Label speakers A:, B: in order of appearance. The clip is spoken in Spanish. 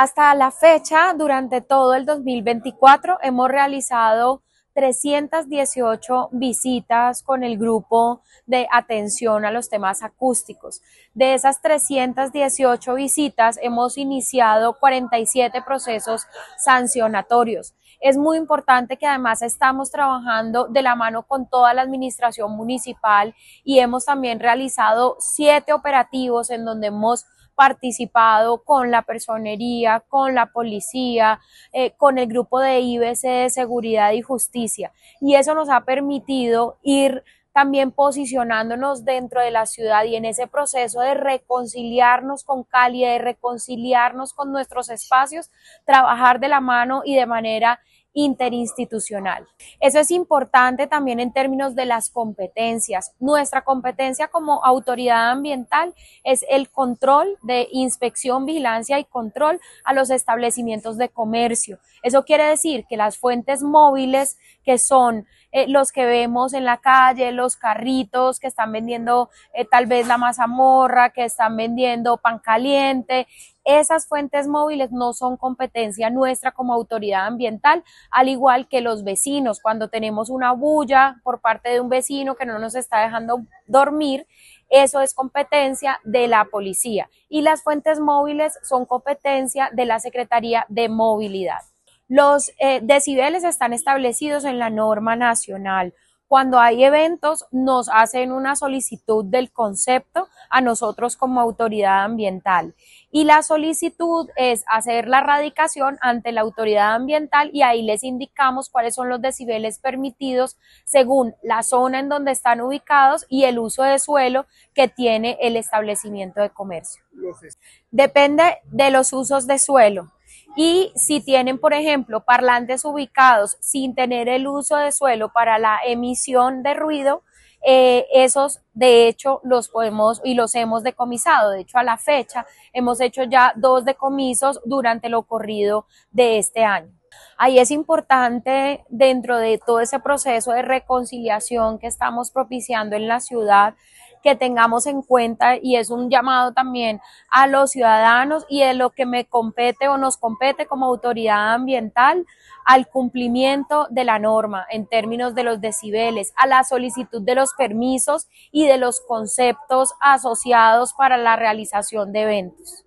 A: Hasta la fecha, durante todo el 2024, hemos realizado 318 visitas con el grupo de atención a los temas acústicos. De esas 318 visitas hemos iniciado 47 procesos sancionatorios. Es muy importante que además estamos trabajando de la mano con toda la administración municipal y hemos también realizado siete operativos en donde hemos participado con la personería, con la policía, eh, con el grupo de IBC de Seguridad y Justicia. Y eso nos ha permitido ir también posicionándonos dentro de la ciudad y en ese proceso de reconciliarnos con Cali, de reconciliarnos con nuestros espacios, trabajar de la mano y de manera interinstitucional. Eso es importante también en términos de las competencias. Nuestra competencia como autoridad ambiental es el control de inspección, vigilancia y control a los establecimientos de comercio. Eso quiere decir que las fuentes móviles que son eh, los que vemos en la calle, los carritos que están vendiendo eh, tal vez la mazamorra, que están vendiendo pan caliente. Esas fuentes móviles no son competencia nuestra como autoridad ambiental, al igual que los vecinos. Cuando tenemos una bulla por parte de un vecino que no nos está dejando dormir, eso es competencia de la policía. Y las fuentes móviles son competencia de la Secretaría de Movilidad. Los eh, decibeles están establecidos en la norma nacional. Cuando hay eventos, nos hacen una solicitud del concepto a nosotros como autoridad ambiental. Y la solicitud es hacer la radicación ante la autoridad ambiental y ahí les indicamos cuáles son los decibeles permitidos según la zona en donde están ubicados y el uso de suelo que tiene el establecimiento de comercio. Depende de los usos de suelo y si tienen, por ejemplo, parlantes ubicados sin tener el uso de suelo para la emisión de ruido, eh, esos de hecho los podemos y los hemos decomisado. De hecho, a la fecha hemos hecho ya dos decomisos durante lo corrido de este año. Ahí es importante dentro de todo ese proceso de reconciliación que estamos propiciando en la ciudad, que tengamos en cuenta y es un llamado también a los ciudadanos y de lo que me compete o nos compete como autoridad ambiental al cumplimiento de la norma en términos de los decibeles, a la solicitud de los permisos y de los conceptos asociados para la realización de eventos.